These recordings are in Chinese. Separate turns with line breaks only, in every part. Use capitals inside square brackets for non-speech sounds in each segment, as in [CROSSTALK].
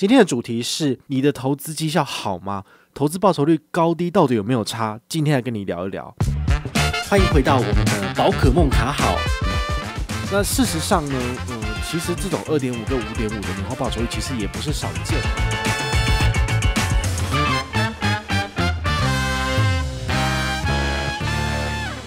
今天的主题是你的投资绩效好吗？投资报酬率高低到底有没有差？今天来跟你聊一聊。欢迎回到我们的宝可梦卡好。那事实上呢，嗯，其实这种二点五跟五点五的年化报酬率其实也不是少见。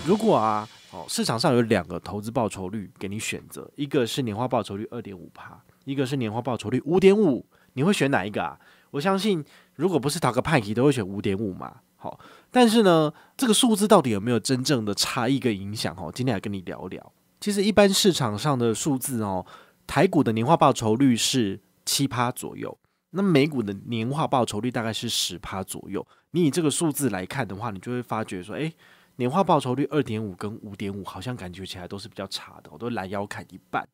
如果啊，哦，市场上有两个投资报酬率给你选择，一个是年化报酬率二点五趴，一个是年化报酬率五点五。你会选哪一个啊？我相信，如果不是倒个派题，都会选五点五嘛。好，但是呢，这个数字到底有没有真正的差异跟影响？哦，今天来跟你聊聊。其实一般市场上的数字哦，台股的年化报酬率是七趴左右，那美股的年化报酬率大概是十趴左右。你以这个数字来看的话，你就会发觉说，哎，年化报酬率二点五跟五点五，好像感觉起来都是比较差的，我都拦腰砍一半。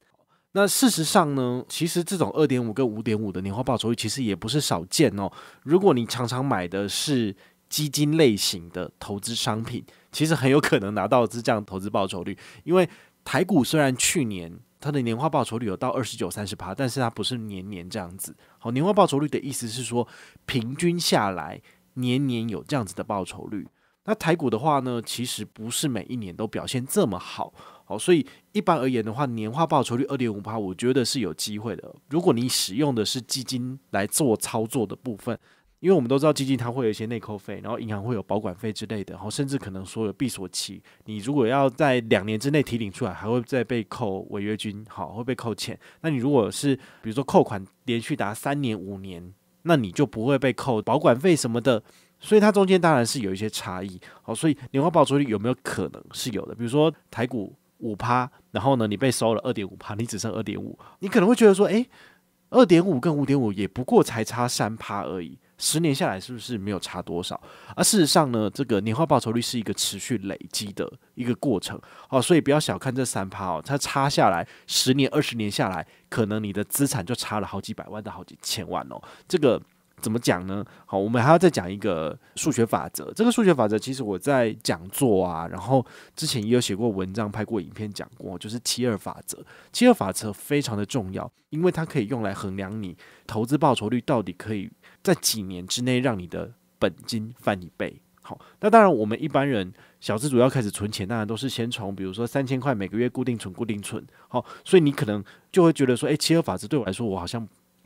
那事实上呢，其实这种二点五跟五点五的年化报酬率其实也不是少见哦。如果你常常买的是基金类型的投资商品，其实很有可能拿到是这样投资报酬率。因为台股虽然去年它的年化报酬率有到二十九三十趴，但是它不是年年这样子。好，年化报酬率的意思是说，平均下来年年有这样子的报酬率。那台股的话呢，其实不是每一年都表现这么好，好，所以一般而言的话，年化报酬率二点五八，我觉得是有机会的。如果你使用的是基金来做操作的部分，因为我们都知道基金它会有一些内扣费，然后银行会有保管费之类的，然后甚至可能说有闭锁期，你如果要在两年之内提领出来，还会再被扣违约金，好，会被扣钱。那你如果是比如说扣款连续达三年、五年，那你就不会被扣保管费什么的。所以它中间当然是有一些差异，好，所以年化报酬率有没有可能是有的？比如说台股五趴，然后呢你被收了二点五趴，你只剩二点五，你可能会觉得说，哎，二点五跟五点五也不过才差三趴而已，十年下来是不是没有差多少？而事实上呢，这个年化报酬率是一个持续累积的一个过程，好，所以不要小看这三趴哦，它差下来十年二十年下来，可能你的资产就差了好几百万到好几千万哦，这个。怎么讲呢？好，我们还要再讲一个数学法则。这个数学法则其实我在讲座啊，然后之前也有写过文章、拍过影片讲过，就是七二法则。七二法则非常的重要，因为它可以用来衡量你投资报酬率到底可以在几年之内让你的本金翻一倍。好，那当然我们一般人小资主要开始存钱，当然都是先从比如说三千块每个月固定存、固定存。好，所以你可能就会觉得说，诶，七二法则对我来说，我好像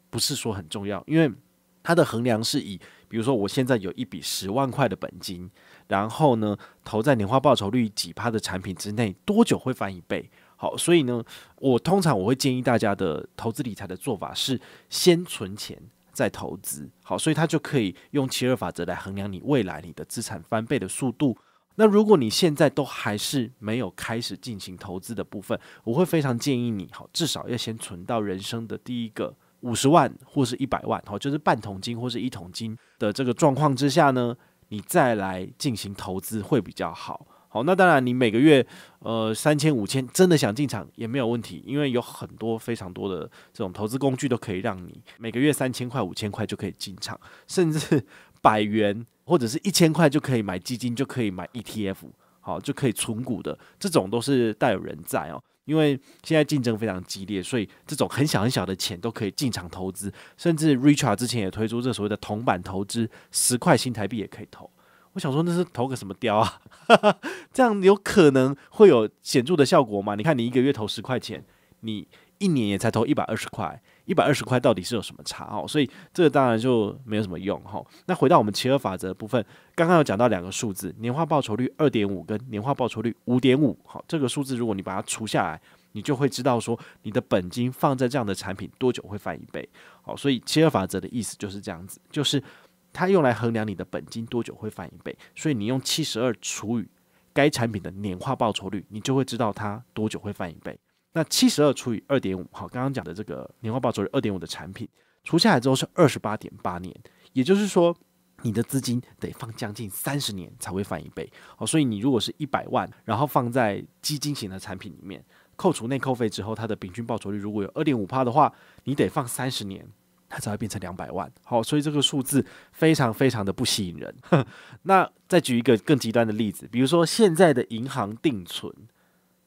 不是说很重要，因为它的衡量是以，比如说我现在有一笔十万块的本金，然后呢投在年化报酬率几趴的产品之内，多久会翻一倍？好，所以呢，我通常我会建议大家的投资理财的做法是先存钱再投资。好，所以它就可以用七二法则来衡量你未来你的资产翻倍的速度。那如果你现在都还是没有开始进行投资的部分，我会非常建议你，好至少要先存到人生的第一个。五十万或是一百万，好，就是半桶金或是一桶金的这个状况之下呢，你再来进行投资会比较好。好，那当然，你每个月呃三千五千，真的想进场也没有问题，因为有很多非常多的这种投资工具都可以让你每个月三千块五千块就可以进场，甚至 [LAUGHS] 百元或者是一千块就可以买基金，就可以买 ETF，好，就可以存股的，这种都是大有人在哦。因为现在竞争非常激烈，所以这种很小很小的钱都可以进场投资，甚至 r i c h a r d 之前也推出这所谓的铜板投资，十块新台币也可以投。我想说那是投个什么雕啊？[LAUGHS] 这样有可能会有显著的效果吗？你看，你一个月投十块钱，你一年也才投一百二十块。一百二十块到底是有什么差哦？所以这个当然就没有什么用哈。那回到我们企鹅法则部分，刚刚有讲到两个数字，年化报酬率二点五跟年化报酬率五点五。好，这个数字如果你把它除下来，你就会知道说你的本金放在这样的产品多久会翻一倍。好，所以企鹅法则的意思就是这样子，就是它用来衡量你的本金多久会翻一倍。所以你用七十二除以该产品的年化报酬率，你就会知道它多久会翻一倍。那七十二除以二点五，好，刚刚讲的这个年化报酬率二点五的产品除下来之后是二十八点八年，也就是说你的资金得放将近三十年才会翻一倍哦。所以你如果是一百万，然后放在基金型的产品里面，扣除内扣费之后，它的平均报酬率如果有二点五趴的话，你得放三十年，它才会变成两百万。好，所以这个数字非常非常的不吸引人。[LAUGHS] 那再举一个更极端的例子，比如说现在的银行定存，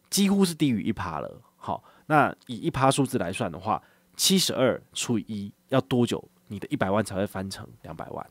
几乎是低于一趴了。好，那以一趴数字来算的话，七十二除以一要多久？你的一百万才会翻成两百万？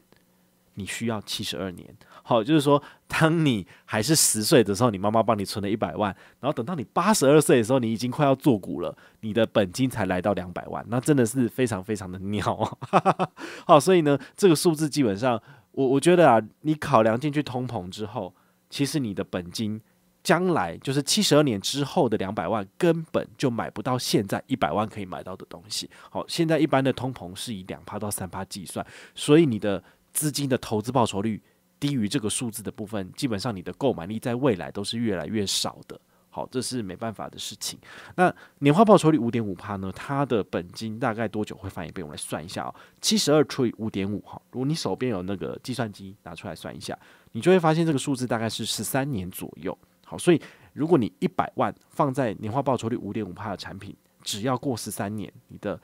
你需要七十二年。好，就是说，当你还是十岁的时候，你妈妈帮你存了一百万，然后等到你八十二岁的时候，你已经快要做股了，你的本金才来到两百万。那真的是非常非常的妙。[LAUGHS] 好，所以呢，这个数字基本上，我我觉得啊，你考量进去通膨之后，其实你的本金。将来就是七十二年之后的两百万根本就买不到现在一百万可以买到的东西。好，现在一般的通膨是以两趴到三趴计算，所以你的资金的投资报酬率低于这个数字的部分，基本上你的购买力在未来都是越来越少的。好，这是没办法的事情。那年化报酬率五点五趴呢？它的本金大概多久会翻一倍？我们来算一下啊，七十二除以五点五，哈，如果你手边有那个计算机拿出来算一下，你就会发现这个数字大概是十三年左右。好，所以如果你一百万放在年化报酬率五点五帕的产品，只要过十三年，你的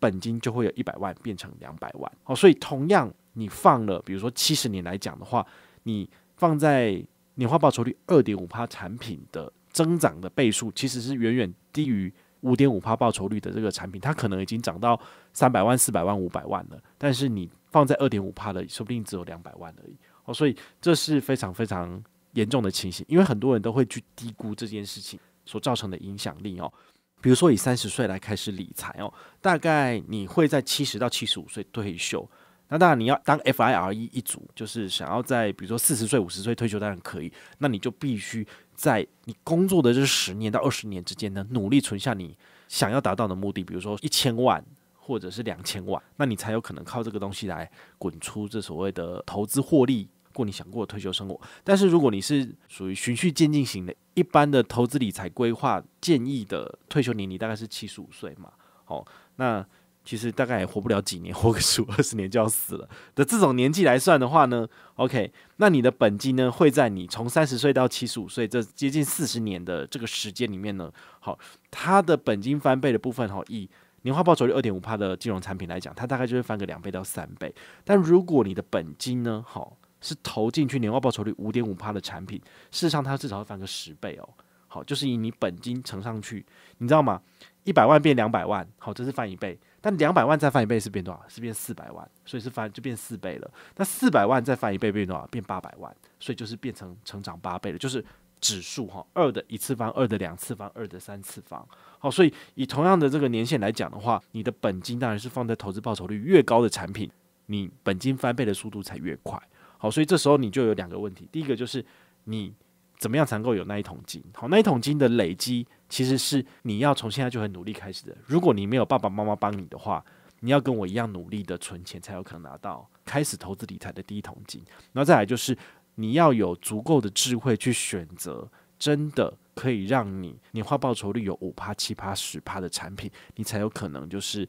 本金就会有一百万变成两百万。哦，所以同样你放了，比如说七十年来讲的话，你放在年化报酬率二点五帕产品的增长的倍数，其实是远远低于五点五帕报酬率的这个产品，它可能已经涨到三百万、四百万、五百万了。但是你放在二点五帕的，说不定只有两百万而已。哦，所以这是非常非常。严重的情形，因为很多人都会去低估这件事情所造成的影响力哦。比如说，以三十岁来开始理财哦，大概你会在七十到七十五岁退休。那当然你要当 FIRE 一族，就是想要在比如说四十岁、五十岁退休，当然可以。那你就必须在你工作的这十年到二十年之间呢，努力存下你想要达到的目的，比如说一千万或者是两千万，那你才有可能靠这个东西来滚出这所谓的投资获利。过你想过的退休生活，但是如果你是属于循序渐进型的，一般的投资理财规划建议的退休年龄大概是七十五岁嘛？好，那其实大概也活不了几年，活个数 [LAUGHS] 二十年就要死了的这种年纪来算的话呢，OK，那你的本金呢会在你从三十岁到七十五岁这接近四十年的这个时间里面呢，好，它的本金翻倍的部分好，以年化报酬率二点五帕的金融产品来讲，它大概就会翻个两倍到三倍。但如果你的本金呢，好。是投进去年化报酬率五点五趴的产品，事实上它至少要翻个十倍哦。好，就是以你本金乘上去，你知道吗？一百万变两百万，好，这是翻一倍。但两百万再翻一倍是变多少？是变四百万，所以是翻就变四倍了。那四百万再翻一倍变多少？变八百万，所以就是变成成长八倍了，就是指数哈，二的一次方，二的两次方，二的三次方。好，所以以同样的这个年限来讲的话，你的本金当然是放在投资报酬率越高的产品，你本金翻倍的速度才越快。好，所以这时候你就有两个问题，第一个就是你怎么样才能够有那一桶金？好，那一桶金的累积其实是你要从现在就很努力开始的。如果你没有爸爸妈妈帮你的话，你要跟我一样努力的存钱，才有可能拿到开始投资理财的第一桶金。然后再来就是你要有足够的智慧去选择，真的可以让你年化报酬率有五趴、七趴、十趴的产品，你才有可能就是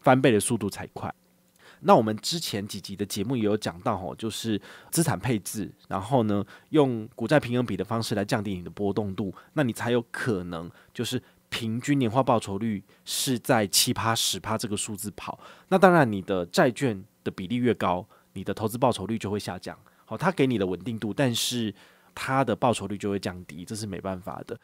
翻倍的速度才快。那我们之前几集的节目也有讲到，吼，就是资产配置，然后呢，用股债平衡比的方式来降低你的波动度，那你才有可能就是平均年化报酬率是在七趴十趴这个数字跑。那当然，你的债券的比例越高，你的投资报酬率就会下降。好，它给你的稳定度，但是它的报酬率就会降低，这是没办法的。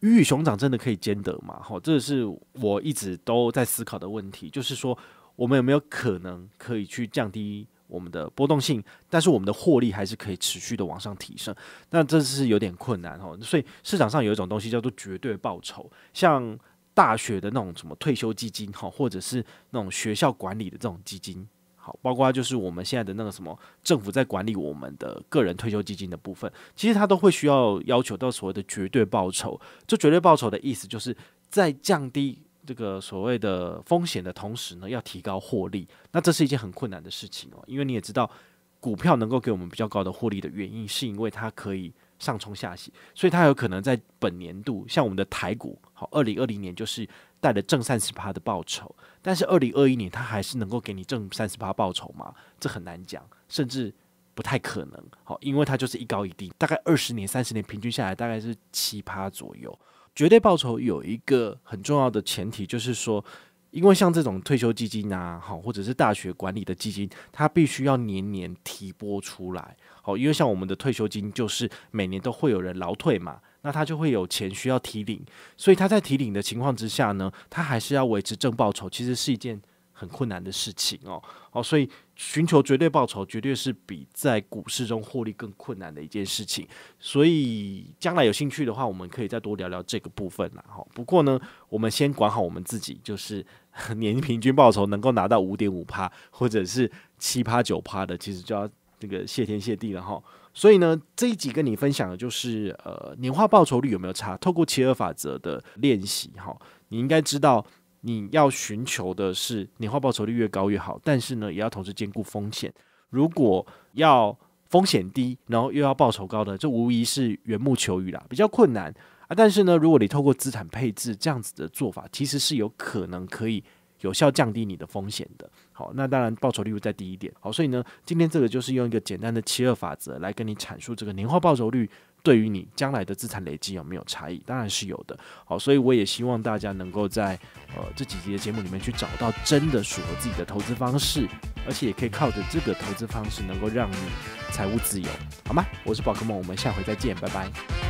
鱼与熊掌真的可以兼得吗？哦，这是我一直都在思考的问题，就是说。我们有没有可能可以去降低我们的波动性？但是我们的获利还是可以持续的往上提升？那这是有点困难哦。所以市场上有一种东西叫做绝对报酬，像大学的那种什么退休基金哈，或者是那种学校管理的这种基金，好，包括就是我们现在的那个什么政府在管理我们的个人退休基金的部分，其实它都会需要要求到所谓的绝对报酬。这绝对报酬的意思就是在降低。这个所谓的风险的同时呢，要提高获利，那这是一件很困难的事情哦。因为你也知道，股票能够给我们比较高的获利的原因，是因为它可以上冲下洗，所以它有可能在本年度，像我们的台股，好，二零二零年就是带了正三十趴的报酬，但是二零二一年它还是能够给你正三十趴报酬吗？这很难讲，甚至不太可能，好，因为它就是一高一低，大概二十年、三十年平均下来大概是七趴左右。绝对报酬有一个很重要的前提，就是说，因为像这种退休基金啊，好，或者是大学管理的基金，它必须要年年提拨出来，好，因为像我们的退休金，就是每年都会有人老退嘛，那他就会有钱需要提领，所以他在提领的情况之下呢，他还是要维持正报酬，其实是一件很困难的事情哦，哦，所以。寻求绝对报酬，绝对是比在股市中获利更困难的一件事情。所以，将来有兴趣的话，我们可以再多聊聊这个部分啦。哈，不过呢，我们先管好我们自己，就是 [LAUGHS] 年平均报酬能够拿到五点五趴，或者是七趴九趴的，其实就要那个谢天谢地了哈。所以呢，这一集跟你分享的就是，呃，年化报酬率有没有差？透过奇尔法则的练习，哈，你应该知道。你要寻求的是年化报酬率越高越好，但是呢，也要同时兼顾风险。如果要风险低，然后又要报酬高的，这无疑是缘木求鱼啦，比较困难啊。但是呢，如果你透过资产配置这样子的做法，其实是有可能可以有效降低你的风险的。好，那当然报酬率会再低一点。好，所以呢，今天这个就是用一个简单的七二法则来跟你阐述这个年化报酬率。对于你将来的资产累积有没有差异？当然是有的。好，所以我也希望大家能够在呃这几集的节目里面去找到真的属合自己的投资方式，而且也可以靠着这个投资方式能够让你财务自由，好吗？我是宝可梦，我们下回再见，拜拜。